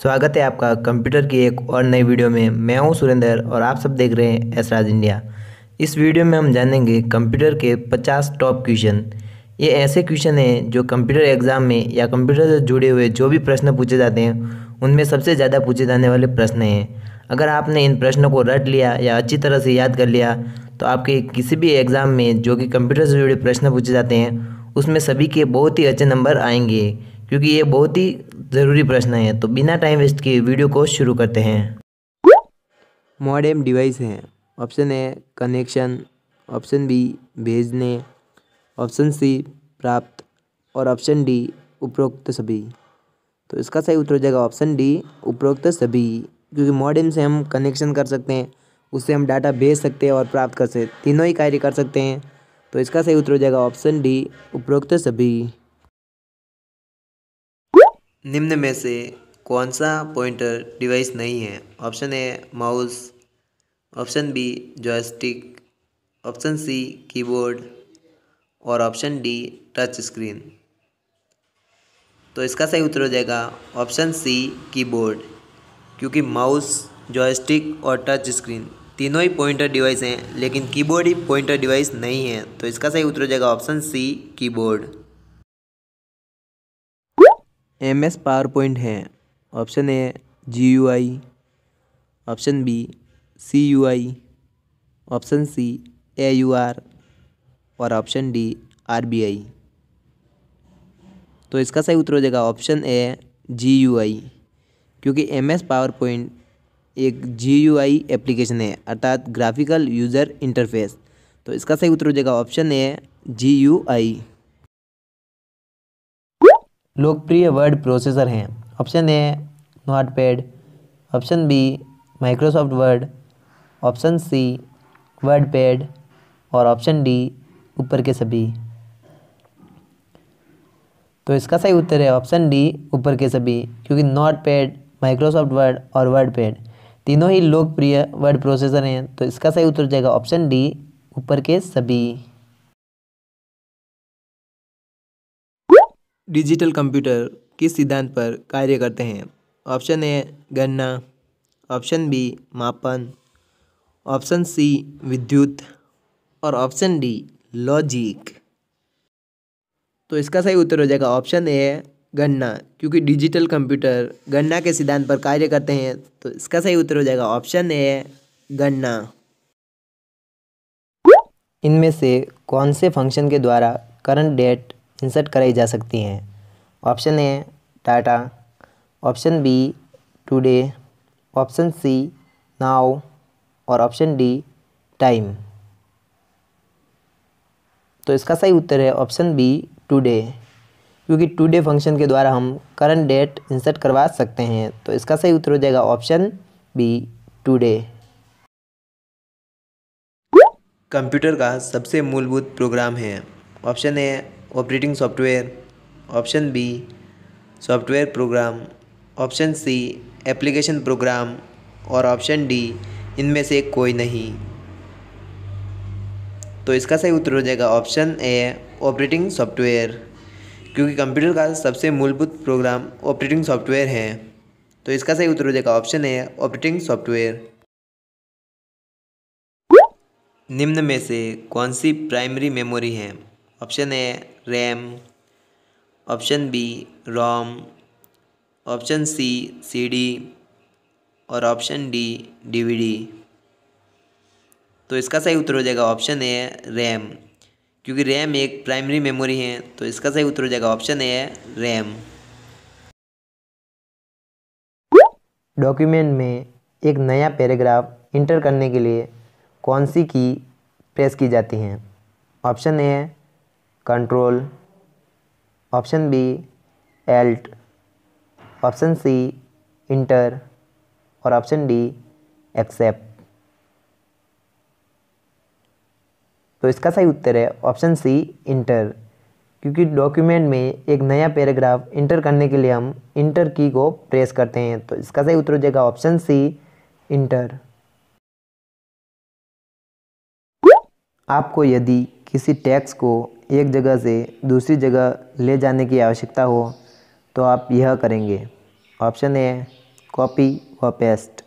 स्वागत है आपका कंप्यूटर की एक और नई वीडियो में मैं हूं सुरेंद्र और आप सब देख रहे हैं एसराज इंडिया इस वीडियो में हम जानेंगे कंप्यूटर के 50 टॉप क्वेश्चन ये ऐसे क्वेश्चन हैं जो कंप्यूटर एग्जाम में या कंप्यूटर से जुड़े हुए जो भी प्रश्न पूछे जाते हैं उनमें सबसे ज़्यादा पूछे जाने वाले प्रश्न हैं अगर आपने इन प्रश्नों को रट लिया या अच्छी तरह से याद कर लिया तो आपके किसी भी एग्ज़ाम में जो कि कंप्यूटर से जुड़े प्रश्न पूछे जाते हैं उसमें सभी के बहुत ही अच्छे नंबर आएंगे क्योंकि ये बहुत ही ज़रूरी प्रश्न है तो बिना टाइम वेस्ट किए वीडियो को शुरू करते हैं मॉडेम डिवाइस हैं option A connection option B भेजने ऑप्शन सी प्राप्त और ऑप्शन डी उपरोक्त सभी तो इसका सही उत्तर हो जाएगा ऑप्शन डी उपरोक्त सभी क्योंकि मॉडेम से हम कनेक्शन कर सकते हैं उससे हम डाटा भेज सकते हैं और प्राप्त कर सकते तीनों ही कार्य कर सकते हैं तो इसका सही उत्तर हो जाएगा ऑप्शन डी उपरोक्त सभी निम्न में से कौन सा पॉइंटर डिवाइस नहीं है option A mouse option B joystick option C keyboard और ऑप्शन डी टच स्क्रीन तो इसका सही उत्तर हो जाएगा ऑप्शन सी कीबोर्ड क्योंकि माउस जॉयस्टिक और टच स्क्रीन तीनों ही पॉइंटर डिवाइस हैं लेकिन कीबोर्ड ही पॉइंटर डिवाइस नहीं है तो इसका सही उत्तर हो जाएगा option C keyboard MS S power पॉइंट है option A G U I option B C U I option C A U R और option D R B I तो इसका सही उत्तर हो जाएगा ऑप्शन ए जी यू आई क्योंकि एम एस पावर पॉइंट एक जी यू आई एप्लीकेशन है अर्थात ग्राफिकल यूज़र इंटरफेस तो इसका सही उत्तर हो जाएगा option A G U I लोकप्रिय वर्ड प्रोसेसर हैं option A Notepad option B Microsoft Word option C WordPad और ऑप्शन डी ऊपर के सभी तो इसका सही उत्तर है ऑप्शन डी ऊपर के सभी क्योंकि नोट पैड माइक्रोसॉफ्ट वर्ड और वर्ड पैड तीनों ही लोकप्रिय वर्ड प्रोसेसर हैं तो इसका सही उत्तर जाएगा ऑप्शन डी ऊपर के सभी डिजिटल कंप्यूटर किस सिद्धांत पर कार्य करते हैं ऑप्शन ए गणना ऑप्शन बी मापन ऑप्शन सी विद्युत और ऑप्शन डी लॉजिक तो इसका सही उत्तर हो जाएगा ऑप्शन ए गणना क्योंकि डिजिटल कंप्यूटर गणना के सिद्धांत पर कार्य करते हैं तो इसका सही उत्तर हो जाएगा ऑप्शन ए गणना इनमें से कौन से फंक्शन के द्वारा करंट डेट इंसर्ट कराई जा सकती हैं option A Tata option B today option C now और ऑप्शन डी टाइम तो इसका सही उत्तर है ऑप्शन बी टुडे क्योंकि टुडे फंक्शन के द्वारा हम करंट डेट इंसर्ट करवा सकते हैं तो इसका सही उत्तर हो जाएगा ऑप्शन बी टुडे कंप्यूटर का सबसे मूलभूत प्रोग्राम है option A operating software option B software program option C application program और ऑप्शन डी इनमें से कोई नहीं तो इसका सही उत्तर हो जाएगा ऑप्शन ए ऑपरेटिंग सॉफ्टवेयर क्योंकि कंप्यूटर का सबसे मूलभूत प्रोग्राम ऑपरेटिंग सॉफ्टवेयर है तो इसका सही उत्तर हो जाएगा ऑप्शन ए ऑपरेटिंग सॉफ्टवेयर निम्न में से कौन सी प्राइमरी मेमोरी है option A RAM option B ROM option C CD और ऑप्शन डी डीवीडी तो इसका सही उत्तर हो जाएगा ऑप्शन ए रैम क्योंकि रैम एक प्राइमरी मेमोरी है तो इसका सही उत्तर हो जाएगा ऑप्शन ए रैम डॉक्यूमेंट में एक नया पैराग्राफ इंटर करने के लिए कौन सी की प्रेस की जाती हैं option A control option B Alt option C enter और ऑप्शन डी एक्सेप्ट तो इसका सही उत्तर है ऑप्शन सी इंटर क्योंकि डॉक्यूमेंट में एक नया पैराग्राफ इंटर करने के लिए हम इंटर की को प्रेस करते हैं तो इसका सही उत्तर हो जाएगा ऑप्शन सी इंटर आपको यदि किसी टैक्स को एक जगह से दूसरी जगह ले जाने की आवश्यकता हो तो आप यह करेंगे ऑप्शन ए कॉपी व पेस्ट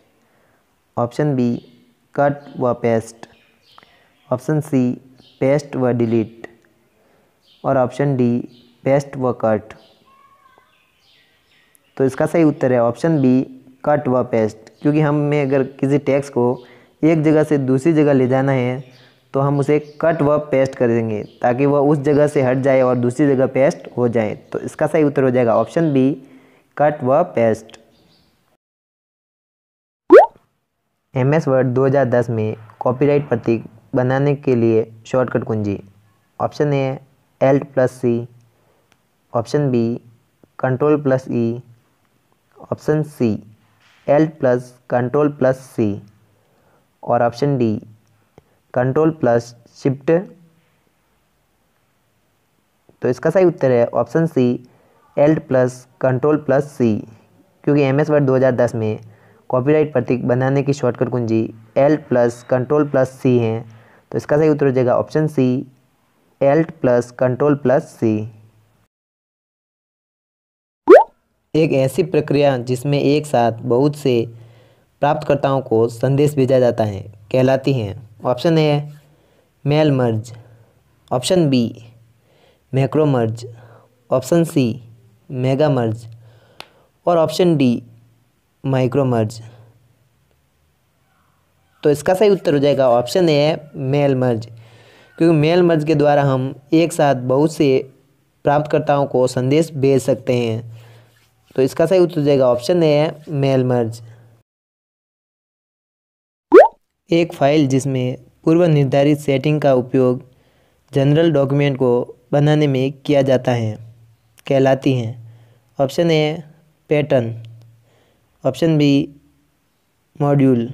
ऑप्शन बी कट व पेस्ट ऑप्शन सी पेस्ट व डिलीट और ऑप्शन डी पेस्ट व कट तो इसका सही उत्तर है ऑप्शन बी कट व पेस्ट क्योंकि हमें अगर किसी टैक्स को एक जगह से दूसरी जगह ले जाना है तो हम उसे कट व पेस्ट कर देंगे ताकि वह उस जगह से हट जाए और दूसरी जगह पेस्ट हो जाए तो इसका सही उत्तर हो जाएगा ऑप्शन बी कट व पेस्ट एम एस वर्ड 2010 में कॉपीराइट प्रतीक बनाने के लिए शॉर्टकट कुंजी option A Alt plus C option B control plus E option C Alt plus control plus C और option D control plus shift तो इसका सही उत्तर है option C Alt plus control plus C क्योंकि एम एस वर्ड दो हज़ार दस में कॉपीराइट प्रतीक बनाने की शॉर्टकट कुंजी Alt plus control plus C है तो इसका सही उत्तर हो जाएगा option C Alt plus control plus C एक ऐसी प्रक्रिया जिसमें एक साथ बहुत से प्राप्तकर्ताओं को संदेश भेजा जाता है कहलाती हैं ऑप्शन ए है mail merge option B macro merge option C mega merge और ऑप्शन डी माइक्रो मर्ज तो इसका सही उत्तर हो जाएगा ऑप्शन ए है मेल मर्ज क्योंकि मेल मर्ज के द्वारा हम एक साथ बहुत से प्राप्तकर्ताओं को संदेश भेज सकते हैं तो इसका सही उत्तर हो जाएगा ऑप्शन ए है मेल मर्ज एक फाइल जिसमें पूर्व निर्धारित सेटिंग का उपयोग जनरल डॉक्यूमेंट को बनाने में किया जाता है कहलाती हैं option A pattern option B module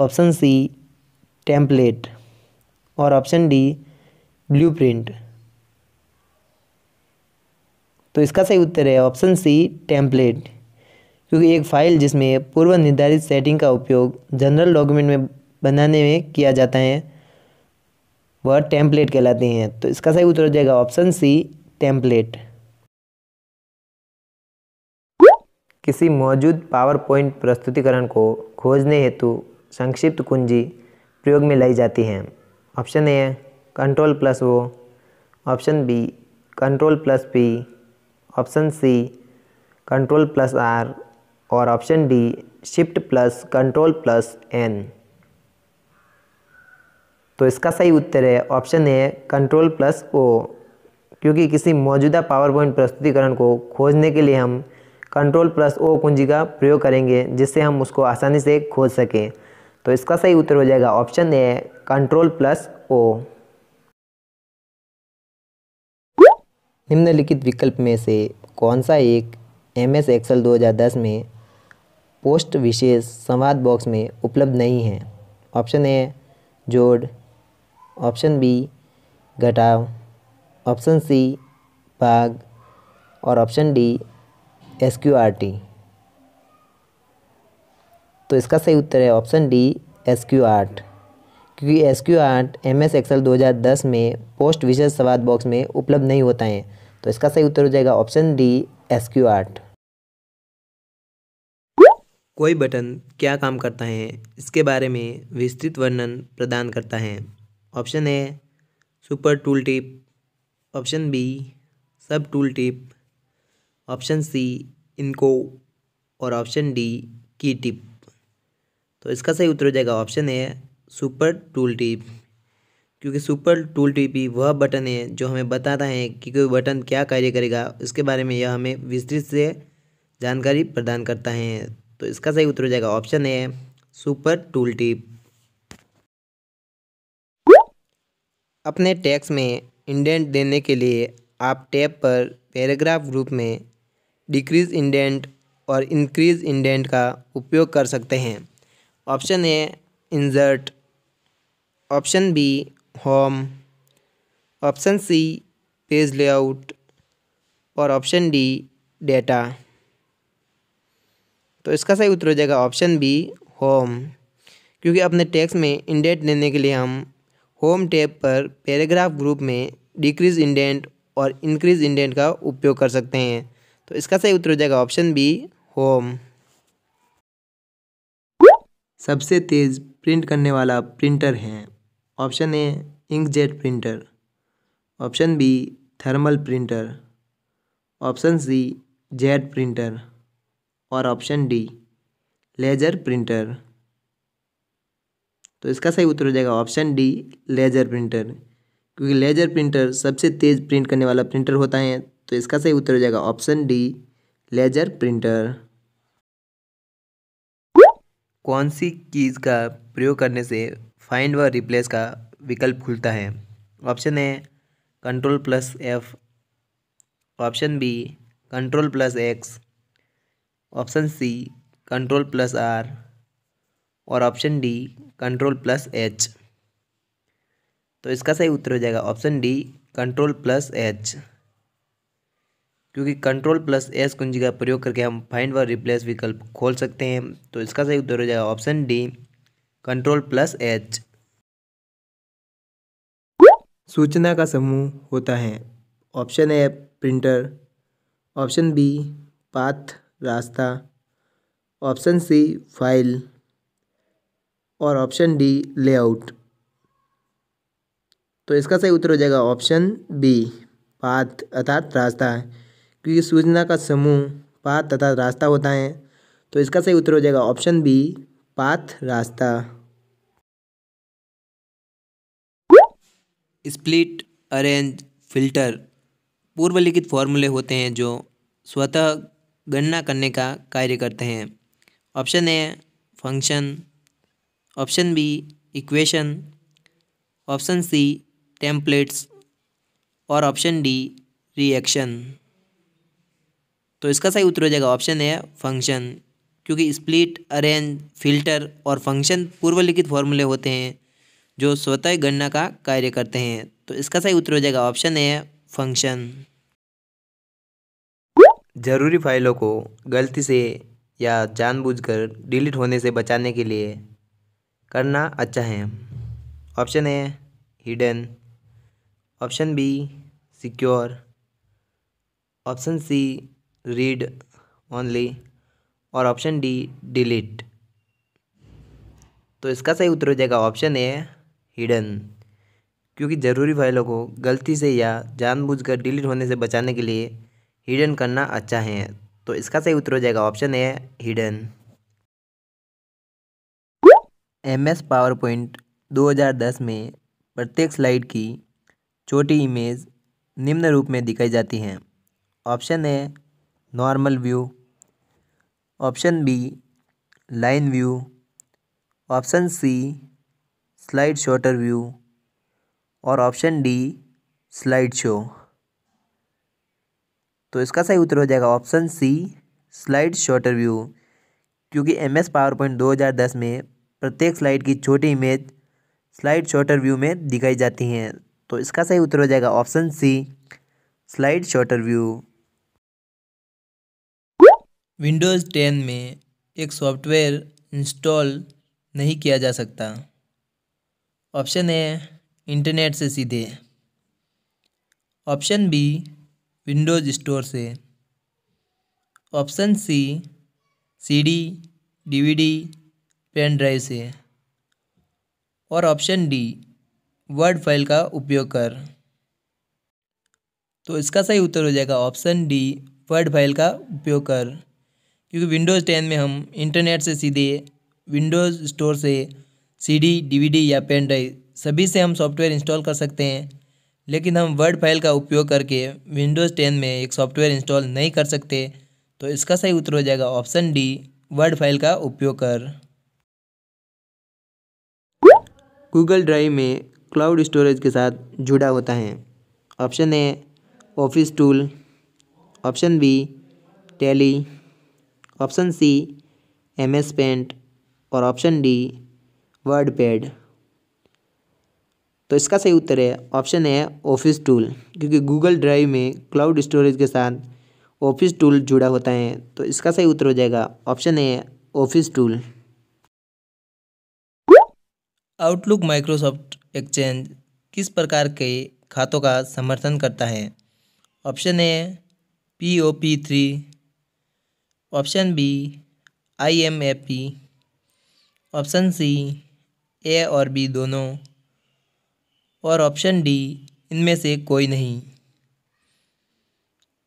option C template और ऑप्शन डी ब्लूप्रिंट तो इसका सही उत्तर है ऑप्शन सी टेम्पलेट क्योंकि एक फाइल जिसमें पूर्व निर्धारित सेटिंग का उपयोग जनरल डॉक्यूमेंट में बनाने में किया जाता है वह टेम्पलेट कहलाते हैं तो इसका सही उत्तर हो जाएगा ऑप्शन सी टेम्पलेट किसी मौजूद पावर पॉइंट प्रस्तुतिकरण को खोजने हेतु संक्षिप्त कुंजी प्रयोग में लाई जाती हैं option A control plus O option B control plus P option C control plus R और option D shift plus control plus N तो इसका सही उत्तर है option A control plus O क्योंकि किसी मौजूदा पावर पॉइंट प्रस्तुतिकरण को खोजने के लिए हम कंट्रोल प्लस ओ कुंजी का प्रयोग करेंगे जिससे हम उसको आसानी से खोज सकें तो इसका सही उत्तर हो जाएगा option A control plus O निम्नलिखित विकल्प में से कौन सा एक एम एस एक्सल दो में पोस्ट विशेष संवाद बॉक्स में उपलब्ध नहीं है ऑप्शन ए जोड़ ऑप्शन बी घटाव ऑप्शन सी भाग और option D S Q R T तो इसका सही उत्तर है option D S Q R T क्योंकि S Q R T M S Excel दो हज़ार दस में पोस्ट विशेष संवाद बॉक्स में उपलब्ध नहीं होता है तो इसका सही उत्तर हो जाएगा option D S Q R T कोई बटन क्या काम करता है इसके बारे में विस्तृत वर्णन प्रदान करता है option A super tool tip option B sub tool tip option C इनको और ऑप्शन डी की टिप तो इसका सही उत्तर हो जाएगा option A super tool tip क्योंकि सुपर टूल टिप ही वह बटन है जो हमें बताता है कि कोई बटन क्या कार्य करेगा उसके बारे में यह हमें विस्तृत से जानकारी प्रदान करता है तो इसका सही उत्तर हो जाएगा option A super tool tip अपने टैक्स में इंडेंट देने के लिए आप टैब पर पैराग्राफ ग्रुप में डिक्रीज इंडेंट और इंक्रीज इंडेंट का उपयोग कर सकते हैं option A insert option B home option C page layout और ऑप्शन डी डेटा तो इसका सही उत्तर हो जाएगा ऑप्शन बी होम क्योंकि अपने टैक्स में इंडेंट लेने के लिए हम होम टैब पर पैराग्राफ ग्रुप में डिक्रीज इंडेंट और इंक्रीज इंडेंट का उपयोग कर सकते हैं तो इसका सही उत्तर हो जाएगा ऑप्शन बी होम सबसे तेज़ प्रिंट करने वाला प्रिंटर है option A inkjet printer option B thermal printer option C jet printer और ऑप्शन डी लेजर प्रिंटर तो इसका सही उत्तर हो जाएगा ऑप्शन डी लेजर प्रिंटर क्योंकि लेजर प्रिंटर सबसे तेज़ प्रिंट करने वाला प्रिंटर होता है तो इसका सही उत्तर हो जाएगा ऑप्शन डी लेजर प्रिंटर कौन सी कीज़ का प्रयोग करने से फाइंड व रिप्लेस का विकल्प खुलता है option A control plus F option B control plus X option C control plus R और option D control plus H तो इसका सही उत्तर हो जाएगा option D control plus H क्योंकि कंट्रोल प्लस एस कुंजी का प्रयोग करके हम फाइंड व रिप्लेस विकल्प खोल सकते हैं तो इसका सही उत्तर हो जाएगा option D control plus H सूचना का समूह होता है option A printer option B path रास्ता ऑप्शन सी फाइल और ऑप्शन डी लेआउट तो इसका सही उत्तर हो जाएगा ऑप्शन बी पाथ अर्थात रास्ता है क्योंकि सूचना का समूह पाथ अर्थात रास्ता होता है तो इसका सही उत्तर हो जाएगा ऑप्शन बी पाथ रास्ता स्प्लिट अरेंज फिल्टर पूर्व लिखित फॉर्मूले होते हैं जो स्वतः गणना करने का कार्य करते हैं option A function option B equation option C templates और ऑप्शन डी रिएक्शन तो इसका सही उत्तर हो जाएगा ऑप्शन ए फंक्शन क्योंकि स्प्लिट अरेंज फिल्टर और फंक्शन पूर्वलिखित फॉर्मूले होते हैं जो स्वतः गणना का कार्य करते हैं तो इसका सही उत्तर हो जाएगा ऑप्शन ए फंक्शन ज़रूरी फाइलों को गलती से या जानबूझकर डिलीट होने से बचाने के लिए करना अच्छा है option A hidden option B secure option C read only और ऑप्शन डी डिलीट तो इसका सही उत्तर हो जाएगा ऑप्शन ए हिडन क्योंकि ज़रूरी फाइलों को गलती से या जानबूझकर डिलीट होने से बचाने के लिए हिडन करना अच्छा है तो इसका सही उत्तर हो जाएगा option A hidden M S power PowerPoint दस में प्रत्येक स्लाइड की छोटी इमेज निम्न रूप में दिखाई जाती हैं option A normal view option B line view option C slide sorter view और ऑप्शन डी स्लाइड शो तो इसका सही उत्तर हो जाएगा option C slide sorter view क्योंकि एम एस पावर पॉइंट दो हज़ार दस में प्रत्येक स्लाइड की छोटी इमेज स्लाइड शॉर्टर व्यू में दिखाई जाती हैं तो इसका सही उत्तर हो जाएगा option C slide sorter view Windows ten में एक सॉफ्टवेयर इंस्टॉल नहीं किया जा सकता ऑप्शन ए इंटरनेट से सीधे ऑप्शन बी विंडोज स्टोर से option C CD DVD pen drive से और ऑप्शन डी वर्ड फाइल का उपयोग कर तो इसका सही उत्तर हो जाएगा ऑप्शन डी वर्ड फाइल का उपयोग कर क्योंकि विंडोज़ टेन में हम इंटरनेट से सीधे विंडोज़ स्टोर से सीडी डीवीडी या पेन ड्राइव सभी से हम सॉफ्टवेयर इंस्टॉल कर सकते हैं लेकिन हम वर्ड फाइल का उपयोग करके विंडोज़ टेन में एक सॉफ्टवेयर इंस्टॉल नहीं कर सकते तो इसका सही उत्तर हो जाएगा ऑप्शन डी वर्ड फाइल का उपयोग कर गूगल ड्राइव में क्लाउड स्टोरेज के साथ जुड़ा होता है option A office tool option B tally option C M S paint और ऑप्शन डी वर्ड पैड तो इसका सही उत्तर है ऑप्शन है ऑफिस टूल क्योंकि गूगल ड्राइव में क्लाउड स्टोरेज के साथ ऑफिस टूल जुड़ा होता है तो इसका सही उत्तर हो जाएगा ऑप्शन है office tool Outlook Microsoft Exchange किस प्रकार के खातों का समर्थन करता है option A P O P three option B I M A P option C A और बी दोनों और ऑप्शन डी इनमें से कोई नहीं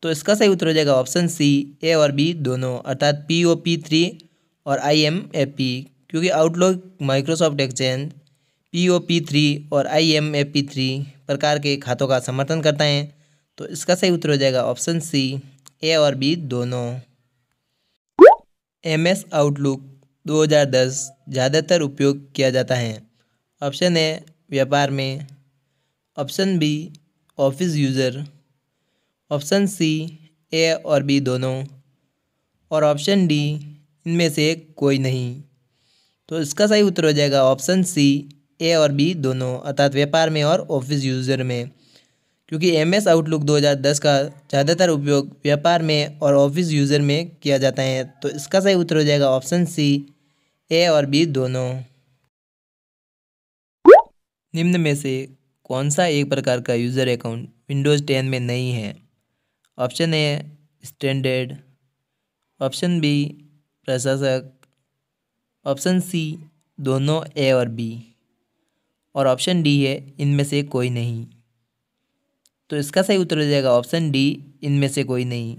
तो इसका सही उत्तर हो जाएगा ऑप्शन सी ए और बी दोनों अर्थात पी ओ पी थ्री और आई एम ए पी क्योंकि Outlook Microsoft Exchange P O P three और I M A P three प्रकार के खातों का समर्थन करता है तो इसका सही उत्तर हो जाएगा ऑप्शन सी ए और बी दोनों एम एस आउटलुक 2010 ज़्यादातर उपयोग किया जाता है ऑप्शन ए व्यापार में option B office user option C A और बी दोनों और ऑप्शन डी इनमें से कोई नहीं तो इसका सही उत्तर हो जाएगा ऑप्शन सी ए और बी दोनों अर्थात व्यापार में और ऑफिस यूज़र में क्योंकि एम एस आउटलुक 2010 का ज़्यादातर उपयोग व्यापार में और ऑफिस यूज़र में किया जाता है तो इसका सही उत्तर हो जाएगा ऑप्शन सी ए और बी दोनों निम्न में से कौन सा एक प्रकार का यूज़र अकाउंट विंडोज़ टेन में नहीं है option A standard option B प्रशासक ऑप्शन सी दोनों ए और बी और ऑप्शन डी है इनमें से कोई नहीं तो इसका सही उत्तर हो जाएगा ऑप्शन डी इनमें से कोई नहीं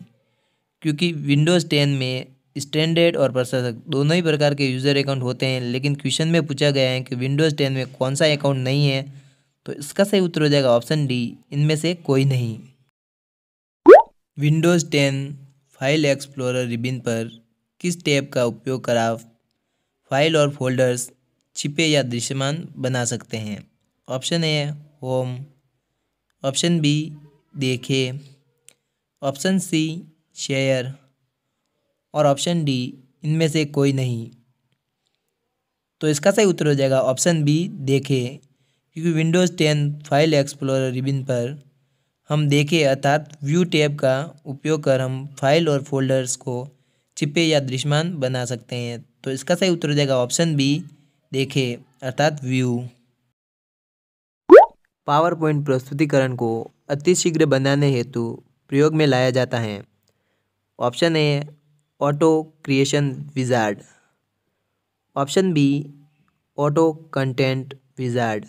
क्योंकि विंडोज़ टेन में स्टैंडर्ड और प्रशासक दोनों ही प्रकार के यूज़र अकाउंट होते हैं लेकिन क्वेश्चन में पूछा गया है कि विंडोज़ टेन में कौन सा अकाउंट नहीं है तो इसका सही उत्तर हो जाएगा ऑप्शन डी इनमें से कोई नहीं Windows ten file explorer ribbon पर किस टैब का उपयोग कर आप फाइल और फोल्डर्स छिपे या दृश्यमान बना सकते हैं option A home option B देखे ऑप्शन सी शेयर और ऑप्शन डी इनमें से कोई नहीं तो इसका सही उत्तर हो जाएगा ऑप्शन बी देखें क्योंकि Windows ten file explore ribbon पर हम देखे अर्थात व्यू टैब का उपयोग कर हम फाइल और फोल्डर्स को छिपे या दृश्यमान बना सकते हैं तो इसका सही उत्तर हो जाएगा ऑप्शन बी देखे अर्थात व्यू पावर पॉइंट प्रस्तुतिकरण को अतिशीघ्र बनाने हेतु प्रयोग में लाया जाता है option A auto creation wizard option B auto content wizard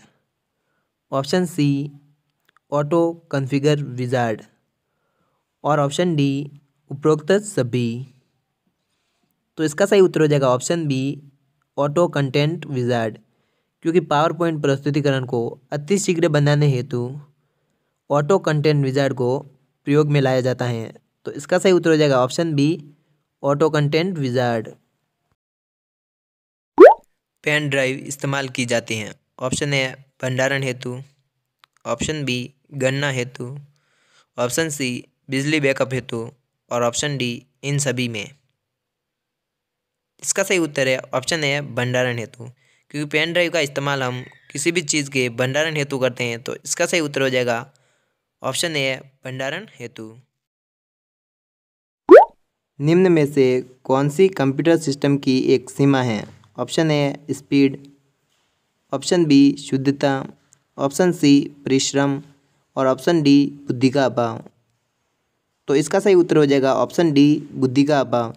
option C auto configure wizard और ऑप्शन डी उपरोक्त सभी तो इसका सही उत्तर हो जाएगा option B auto content wizard क्योंकि पावर पॉइंट प्रस्तुतिकरण को अतिशीघ्र बनाने हेतु ऑटो कंटेंट विजार्ड को प्रयोग में लाया जाता है तो इसका सही उत्तर हो जाएगा option B auto content wizard pen drive इस्तेमाल की जाती हैं ऑप्शन ए भंडारण हेतु ऑप्शन बी गन्ना हेतु ऑप्शन सी बिजली बैकअप हेतु और ऑप्शन डी इन सभी में इसका सही उत्तर है ऑप्शन ए भंडारण हेतु क्योंकि पेन ड्राइव का इस्तेमाल हम किसी भी चीज़ के भंडारण हेतु करते हैं तो इसका सही उत्तर हो जाएगा ऑप्शन ए भंडारण हेतु निम्न में से कौन सी कंप्यूटर सिस्टम की एक सीमा है option A speed option B शुद्धता ऑप्शन सी परिश्रम और ऑप्शन डी बुद्धि का अभाव तो इसका सही उत्तर हो जाएगा ऑप्शन डी बुद्धि का अभाव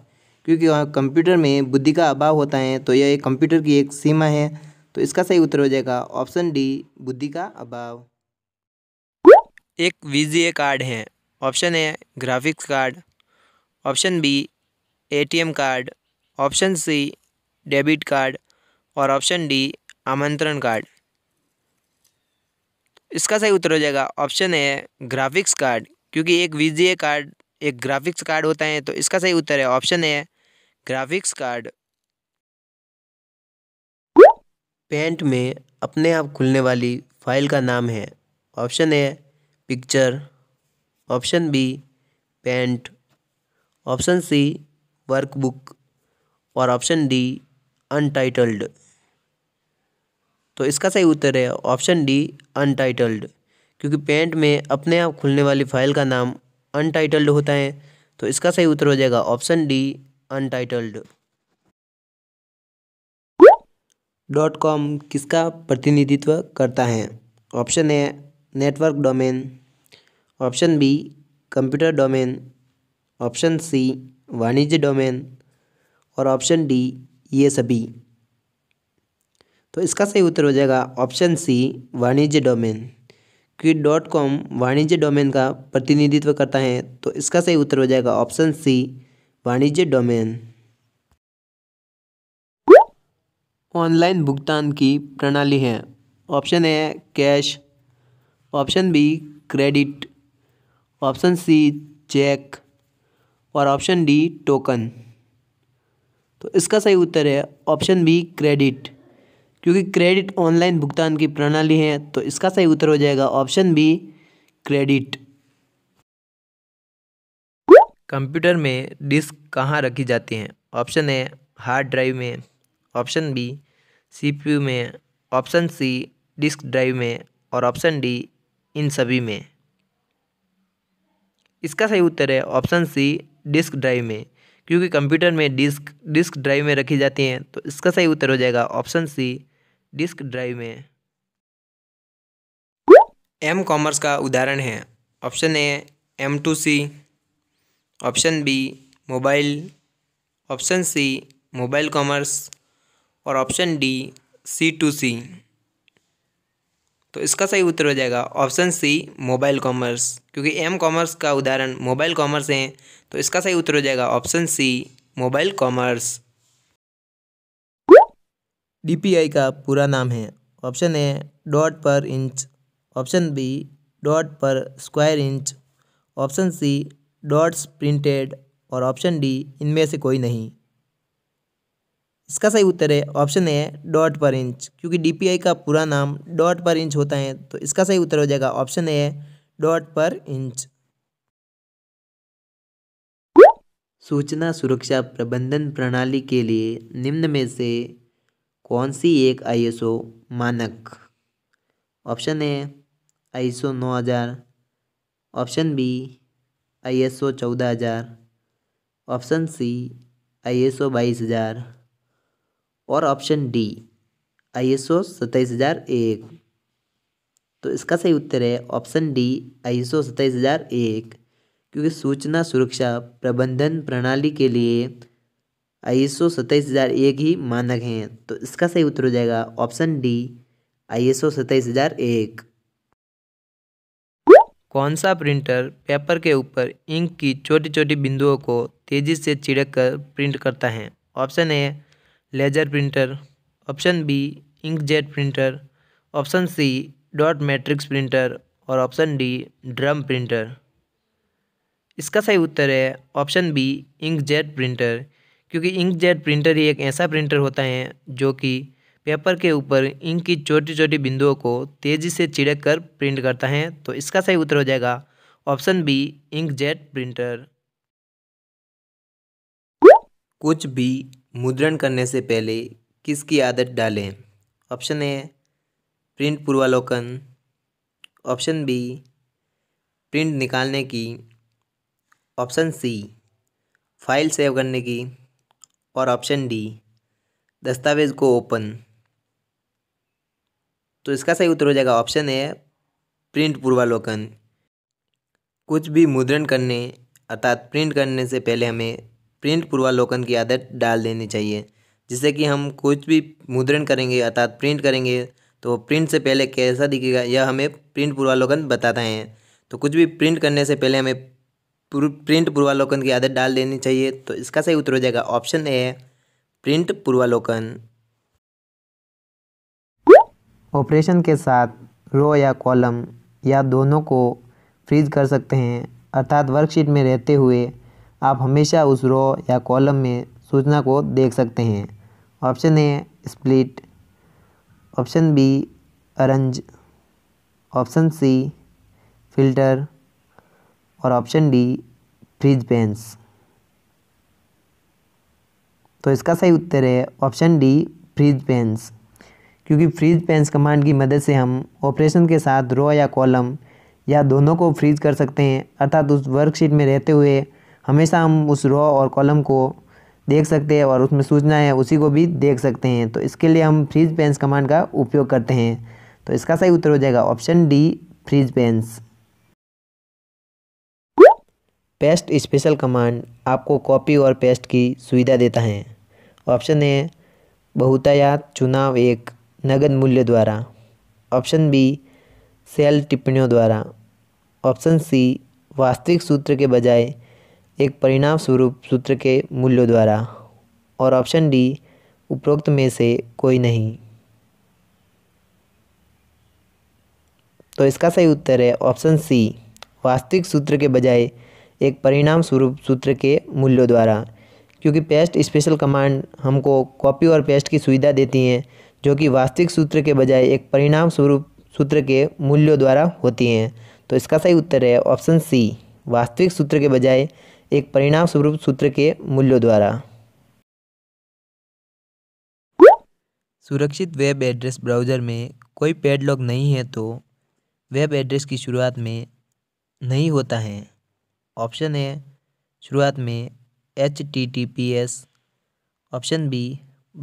क्योंकि कंप्यूटर में बुद्धि का अभाव होता है तो यह एक कंप्यूटर की एक सीमा है तो इसका सही उत्तर हो जाएगा ऑप्शन डी बुद्धि का अभाव एक वीजीए कार्ड है option A graphics card option B ATM card option C debit card और ऑप्शन डी आमंत्रण कार्ड इसका सही उत्तर हो जाएगा ऑप्शन है ग्राफिक्स कार्ड क्योंकि एक वीजीए कार्ड एक ग्राफिक्स कार्ड होता है तो इसका सही उत्तर है ऑप्शन है ग्राफिक्स कार्ड पेंट में अपने आप खुलने वाली फाइल का नाम है option A picture option B paint option C workbook और ऑप्शन डी अनटाइटल्ड तो इसका सही उत्तर है ऑप्शन डी अनटाइटल्ड क्योंकि पेंट में अपने आप खुलने वाली फाइल का नाम अनटाइटल्ड होता है तो इसका सही उत्तर हो जाएगा option D untitled dot com किसका प्रतिनिधित्व करता है option A network domain option B computer domain option C वाणिज्य डोमेन और ऑप्शन डी ये सभी तो इसका सही उत्तर हो जाएगा ऑप्शन सी वाणिज्य डोमेन क्विट डॉट कॉम वाणिज्य डोमेन का प्रतिनिधित्व करता है तो इसका सही उत्तर हो जाएगा ऑप्शन सी वाणिज्य डोमेन ऑनलाइन भुगतान की प्रणाली है option A cash option B credit option C cheque और ऑप्शन डी टोकन तो इसका सही उत्तर है ऑप्शन बी क्रेडिट क्योंकि क्रेडिट ऑनलाइन भुगतान की प्रणाली है तो इसका सही उत्तर हो जाएगा ऑप्शन बी क्रेडिट कंप्यूटर में डिस्क कहाँ रखी जाती हैं ऑप्शन ए हार्ड ड्राइव में ऑप्शन बी सीपीयू में ऑप्शन सी डिस्क ड्राइव में और ऑप्शन डी इन सभी में इसका सही उत्तर है ऑप्शन सी डिस्क ड्राइव में क्योंकि कंप्यूटर में डिस्क डिस्क ड्राइव में रखी जाती हैं तो इसका सही उत्तर हो जाएगा ऑप्शन सी डिस्क ड्राइव में एम कॉमर्स का उदाहरण है option A M to C option B mobile option C mobile commerce और option D C to C तो इसका सही उत्तर हो जाएगा ऑप्शन सी मोबाइल कॉमर्स क्योंकि एम कॉमर्स का उदाहरण मोबाइल कॉमर्स हैं तो इसका सही उत्तर हो जाएगा option C mobile commerce D का पूरा नाम है option A dot per inch option B dot per square inch option C dots printed और ऑप्शन डी इनमें से कोई नहीं इसका सही उत्तर है option A dot per inch क्योंकि डी का पूरा नाम डॉट पर इंच होता है तो इसका सही उत्तर हो जाएगा option A dot per inch सूचना सुरक्षा प्रबंधन प्रणाली के लिए निम्न में से कौन सी एक आईएसओ मानक ऑप्शन ए आईएसओ नौ हज़ार ऑप्शन बी आईएसओ चौदह हज़ार ऑप्शन सी आईएसओ बाईस हज़ार और ऑप्शन डी आईएसओ सत्ताईस हज़ार एक तो इसका सही उत्तर है ऑप्शन डी आईएसओ सत्ताईस हज़ार एक क्योंकि सूचना सुरक्षा प्रबंधन प्रणाली के लिए आई एस ओ हज़ार एक ही मानक हैं तो इसका सही उत्तर हो जाएगा option D I S O हज़ार एक कौन सा प्रिंटर पेपर के ऊपर इंक की छोटी छोटी बिंदुओं को तेज़ी से छिड़क कर प्रिंट करता है option A laser printer option B inkjet printer option C dot matrix printer और ऑप्शन डी ड्रम प्रिंटर इसका सही उत्तर है option B inkjet printer क्योंकि इंक जेट प्रिंटर ही एक ऐसा प्रिंटर होता है जो कि पेपर के ऊपर इंक की छोटी छोटी बिंदुओं को तेज़ी से छिड़क कर प्रिंट करता है तो इसका सही उत्तर हो जाएगा option B inkjet printer कुछ भी मुद्रण करने से पहले किसकी आदत डालें ऑप्शन ए प्रिंट पूर्वालोकन ऑप्शन बी प्रिंट निकालने की ऑप्शन सी फाइल सेव करने की और ऑप्शन डी दस्तावेज़ को ओपन तो इसका सही उत्तर हो जाएगा ऑप्शन ए प्रिंट पूर्वालोकन कुछ भी मुद्रण करने अर्थात प्रिंट करने से पहले हमें प्रिंट पूर्वालोकन की आदत डाल देनी चाहिए जिससे कि हम कुछ भी मुद्रण करेंगे अर्थात प्रिंट करेंगे तो प्रिंट से पहले कैसा दिखेगा यह हमें प्रिंट पूर्वालोकन बताता है तो कुछ भी प्रिंट करने से पहले हमें प्रिंट पूर्वालोकन की आदत डाल देनी चाहिए तो इसका सही उत्तर हो जाएगा ऑप्शन ए प्रिंट पूर्वालोकन ऑपरेशन के साथ रो या कॉलम या दोनों को फ्रीज कर सकते हैं अर्थात वर्कशीट में रहते हुए आप हमेशा उस रो या कॉलम में सूचना को देख सकते हैं option A split option B arrange option C filter और ऑप्शन डी फ्रिज पेंस तो इसका सही उत्तर है ऑप्शन डी फ्रिज पेंस क्योंकि फ्रिज पेंस कमांड की मदद से हम ऑपरेशन के साथ रो या कॉलम या दोनों को फ्रीज कर सकते हैं अर्थात उस वर्कशीट में रहते हुए हमेशा हम उस रो और कॉलम को देख सकते हैं और उसमें सूचना है उसी को भी देख सकते हैं तो इसके लिए हम फ्रीज पेंस कमांड का उपयोग करते हैं तो इसका सही उत्तर हो जाएगा option D freeze panes paste special command आपको कॉपी और पेस्ट की सुविधा देता है ऑप्शन ए बहुतायात चुनाव एक नगद मूल्य द्वारा ऑप्शन बी सेल टिप्पणियों द्वारा ऑप्शन सी वास्तविक सूत्र के बजाय एक परिणाम स्वरूप सूत्र के मूल्यों द्वारा और ऑप्शन डी उपरोक्त में से कोई नहीं तो इसका सही उत्तर है ऑप्शन सी वास्तविक सूत्र के बजाय एक परिणाम स्वरूप सूत्र के मूल्यों द्वारा क्योंकि पेस्ट स्पेशल कमांड हमको कॉपी और पेस्ट की सुविधा देती हैं जो कि वास्तविक सूत्र के बजाय एक परिणाम स्वरूप सूत्र के मूल्यों द्वारा होती हैं तो इसका सही उत्तर है ऑप्शन सी वास्तविक सूत्र के बजाय एक परिणाम स्वरूप सूत्र के मूल्यों द्वारा सुरक्षित वेब एड्रेस ब्राउज़र में कोई लॉग नहीं है तो वेब एड्रेस की शुरुआत में नहीं होता है ऑप्शन ए शुरुआत में H T T P S option B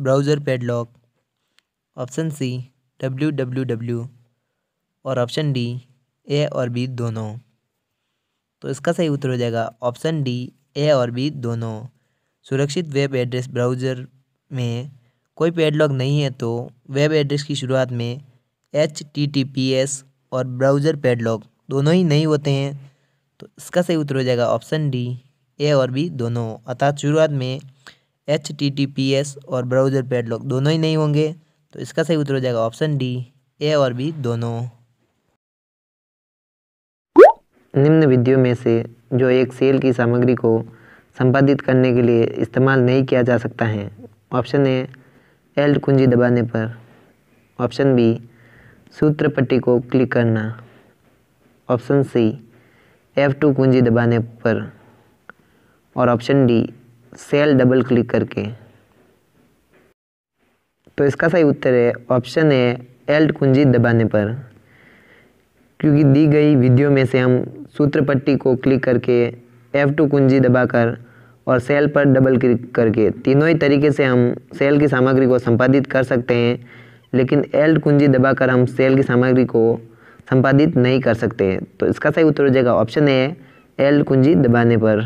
browser padlock option C W W W और ऑप्शन डी ए और बी दोनों तो इसका सही उत्तर हो जाएगा ऑप्शन डी ए और बी दोनों सुरक्षित वेब एड्रेस ब्राउज़र में कोई पेडलॉक नहीं है तो वेब एड्रेस की शुरुआत में H T T P S और ब्राउज़र पेडलॉक दोनों ही नहीं होते हैं तो इसका सही उत्तर हो जाएगा ऑप्शन डी ए और बी दोनों अर्थात शुरुआत में H T T P S और ब्राउजर पैड लॉक दोनों ही नहीं होंगे तो इसका सही उत्तर हो जाएगा ऑप्शन डी ए और बी दोनों निम्न विधियों में से जो एक सेल की सामग्री को संपादित करने के लिए इस्तेमाल नहीं किया जा सकता है ऑप्शन ए एल्ट कुंजी दबाने पर ऑप्शन बी सूत्र पट्टी को क्लिक करना ऑप्शन सी एफ़ टू कुंजी दबाने पर और option D cell double click करके तो इसका सही उत्तर है ऑप्शन है एल्ट कुंजी दबाने पर क्योंकि दी गई वीडियो में से हम सूत्र पट्टी को क्लिक करके F2 कुंजी दबाकर और सेल पर डबल क्लिक करके तीनों ही तरीके से हम सेल की सामग्री को संपादित कर सकते हैं लेकिन एल्ट कुंजी दबाकर हम सेल की सामग्री को संपादित नहीं कर सकते हैं तो इसका सही उत्तर हो जाएगा ऑप्शन ए है एल कुंजी दबाने पर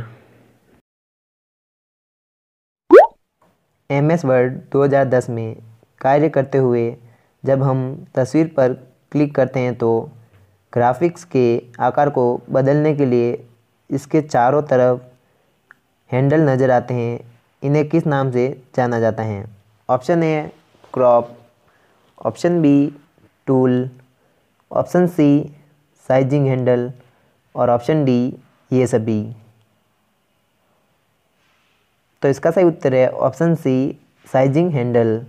एम एस वर्ड 2010 में कार्य करते हुए जब हम तस्वीर पर क्लिक करते हैं तो ग्राफिक्स के आकार को बदलने के लिए इसके चारों तरफ हैंडल नज़र आते हैं इन्हें किस नाम से जाना जाता है option A crop option B tool option C sizing handle और ऑप्शन डी ये सभी तो इसका सही उत्तर है ऑप्शन सी साइजिंग हैंडल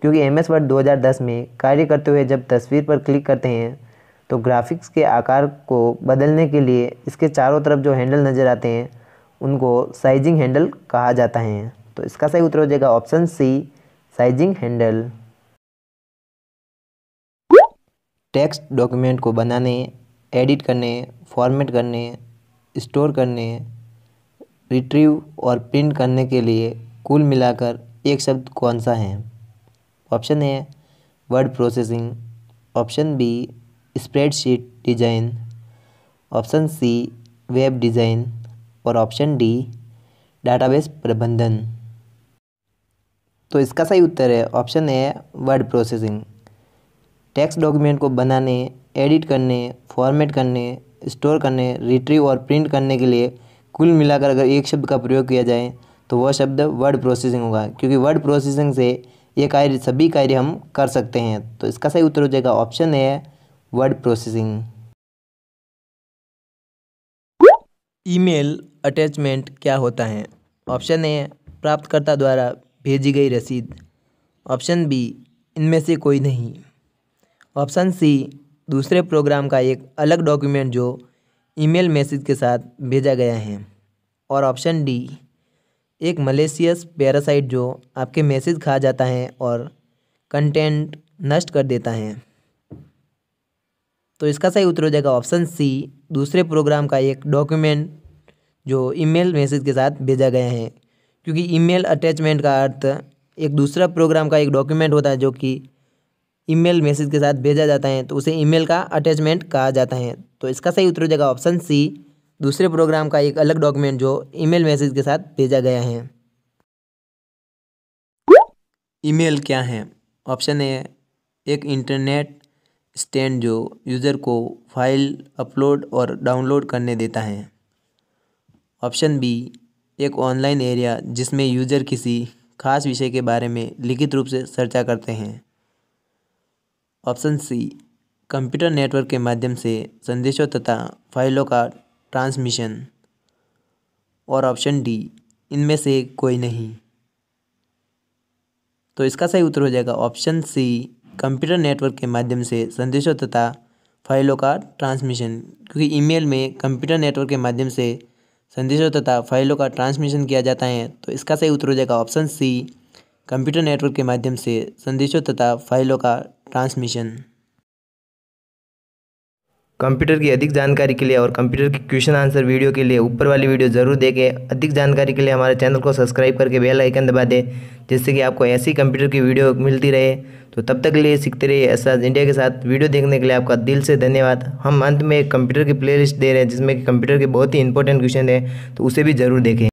क्योंकि एम एस वर्ड दो में कार्य करते हुए जब तस्वीर पर क्लिक करते हैं तो ग्राफिक्स के आकार को बदलने के लिए इसके चारों तरफ जो हैंडल नज़र आते हैं उनको साइजिंग हैंडल कहा जाता है तो इसका सही उत्तर हो जाएगा option C sizing handle text document को बनाने एडिट करने फॉर्मेट करने स्टोर करने रिट्रीव और प्रिंट करने के लिए कुल मिलाकर एक शब्द कौन सा है option A word processing option B spreadsheet design option C web design और ऑप्शन डी डाटाबेस प्रबंधन तो इसका सही उत्तर है option A word processing text document को बनाने एडिट करने फॉर्मेट करने स्टोर करने रिट्रीव और प्रिंट करने के लिए कुल मिलाकर अगर एक शब्द का प्रयोग किया जाए तो वह शब्द वर्ड प्रोसेसिंग होगा क्योंकि वर्ड प्रोसेसिंग से ये कार्य सभी कार्य हम कर सकते हैं तो इसका सही उत्तर हो जाएगा ऑप्शन है वर्ड प्रोसेसिंग ईमेल अटैचमेंट क्या होता है ऑप्शन ए प्राप्तकर्ता द्वारा भेजी गई रसीद ऑप्शन बी इनमें से कोई नहीं ऑप्शन सी दूसरे प्रोग्राम का एक अलग डॉक्यूमेंट जो ईमेल मैसेज के साथ भेजा गया है और ऑप्शन डी एक मलेशियस पैरासाइट जो आपके मैसेज खा जाता है और कंटेंट नष्ट कर देता है तो इसका सही उत्तर हो जाएगा ऑप्शन सी दूसरे प्रोग्राम का एक डॉक्यूमेंट जो ईमेल मैसेज के साथ भेजा गया है क्योंकि ईमेल अटैचमेंट का अर्थ एक दूसरा प्रोग्राम का एक डॉक्यूमेंट होता है जो कि ईमेल मैसेज के साथ भेजा जाता है तो उसे ईमेल का अटैचमेंट कहा जाता है तो इसका सही उत्तर हो जाएगा ऑप्शन सी दूसरे प्रोग्राम का एक अलग डॉक्यूमेंट जो ईमेल मैसेज के साथ भेजा गया है ईमेल क्या है ऑप्शन ए एक इंटरनेट स्टैंड जो यूज़र को फाइल अपलोड और डाउनलोड करने देता है ऑप्शन बी एक ऑनलाइन एरिया जिसमें यूज़र किसी खास विषय के बारे में लिखित रूप से चर्चा करते हैं ऑप्शन सी कंप्यूटर नेटवर्क के माध्यम से संदेशों तथा फाइलों का ट्रांसमिशन और ऑप्शन डी इनमें से कोई नहीं तो इसका सही उत्तर हो जाएगा ऑप्शन सी कंप्यूटर नेटवर्क के माध्यम से संदेशों तथा फाइलों का ट्रांसमिशन क्योंकि ईमेल में कंप्यूटर नेटवर्क के माध्यम से संदेशों तथा फाइलों का ट्रांसमिशन किया जाता है तो इसका सही उत्तर हो जाएगा ऑप्शन सी कंप्यूटर नेटवर्क के माध्यम से संदेशों तथा फाइलों का ट्रांसमिशन कंप्यूटर की अधिक जानकारी के लिए और कंप्यूटर की क्वेश्चन आंसर वीडियो के लिए ऊपर वाली वीडियो जरूर देखें अधिक जानकारी के लिए हमारे चैनल को सब्सक्राइब करके बेल आइकन दबा दें जिससे कि आपको ऐसी कंप्यूटर की वीडियो मिलती रहे तो तब तक के लिए सीखते रहिए ऐसा इंडिया के साथ वीडियो देखने के लिए आपका दिल से धन्यवाद हम अंत में कंप्यूटर की प्लेलिस्ट दे रहे हैं जिसमें कि कंप्यूटर के बहुत ही इंपॉर्टेंट क्वेश्चन हैं तो उसे भी ज़रूर देखें